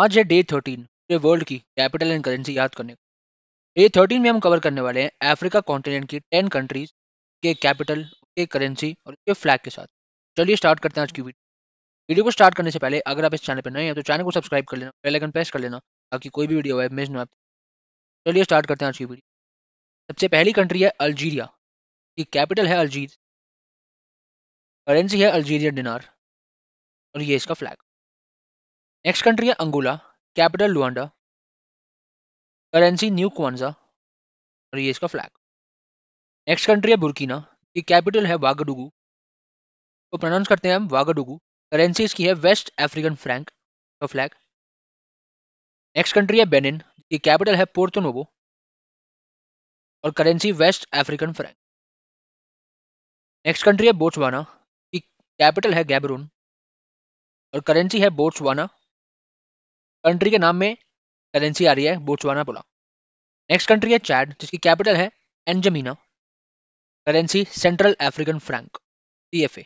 आज है day thirteen पूरे वर्ल्ड की कैपिटल एंड करेंसी याद करने को डे थर्टीन में हम कवर करने वाले हैं अफ्रीका कॉन्टिनेंट की टेन कंट्रीज के कैपिटल के करेंसी और उसके फ्लैग के साथ चलिए स्टार्ट करते हैं आज की वीडियो वीडियो को स्टार्ट करने से पहले अगर आप इस चैनल पर नए हैं तो चैनल को सब्सक्राइब कर लेना बेल आइकन प्रेस कर लेना ताकि कोई भी वीडियो है मिस ना चलिए स्टार्ट करते हैं आज की वीडियो सबसे पहली कंट्री है अल्जीरिया की कैपिटल है अल्जीर करेंसी है अल्जीरिया डिनार और ये इसका फ्लैग नेक्स्ट कंट्री है Angola capital Luanda currency new Kwanza और ये इसका फ्लैग नेक्स्ट कंट्री है बुर्किना ये कैपिटल है वागाडुगू तो प्रोनाउंस करते हैं हम वागाडुगू करेंसी इसकी है वेस्ट अफ्रीकन फ्रैंक का फ्लैग नेक्स्ट कंट्री है बेनिन ये कैपिटल है पोर्तोनोवो और currency West African franc next country है बोट्सवाना कैपिटल है गैबरून और करेंसी है बोट्सवाना कंट्री के नाम में करेंसी आ रही है बोचवाना बोला नेक्स्ट कंट्री है चैड जिसकी कैपिटल है Ndjamena currency Central African franc C F A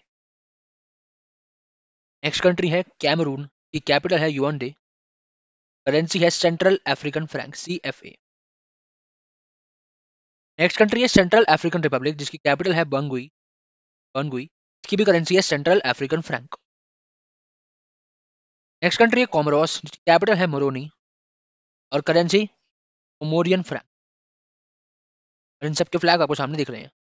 next country है कैमरून की कैपिटल है डे करेंसी है Central African franc C F A next country है सेंट्रल अफ्रीकन रिपब्लिक जिसकी कैपिटल है बंगुई बंगुई इसकी भी करेंसी है Central African franc next country है कॉमरोस कैपिटल है मोरोनी और करेंसी मोरियन फ्रैंक इन सब के फ्लैग आपको सामने दिख रहे हैं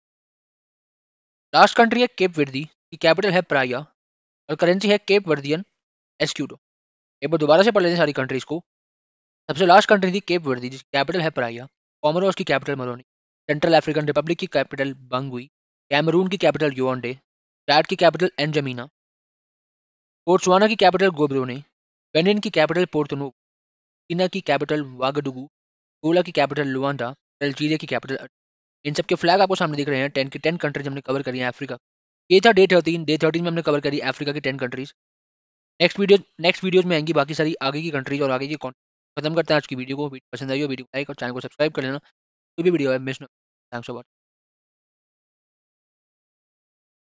लास्ट कंट्री है केप वर्दी की कैपिटल है प्राया और करेंसी है केप वर्दियन एसक्यूटो एक बार दोबारा से पढ़ लेते हैं सारी कंट्रीज को सबसे लास्ट कंट्री थी केप वर्दी जिसकी कैपिटल है प्राया कॉमरोस की capital Moroni Central African Republic की कैपिटल बंगुई कैमरून की कैपिटल यूनडे चैट की कैपिटल एनजमीना पोर्सवाना की कैपिटल गोब्रोने बेनिन की कैपिटल पोर्तनो कीना की कैपिटल वागडुगू गोला की कैपिटल लुआंडा अल्जीरिया की कैपिटल इन सब के फ्लैग आपको सामने दिख रहे हैं टेन की टेन कंट्रीज हमने कवर करी है अफ्रीका ये था डे थर्टीन डे थर्टीन में हमने कवर करी अफ्रीका की ten countries next video next videos में आएंगी बाकी सारी आगे की कंट्रीज और आगे की खत्म करते हैं आज की वीडियो को पसंद आई हो वीडियो लाइक और चैनल को सब्सक्राइब कर लेना कोई भी वीडियो है मिस थैंक्स फॉर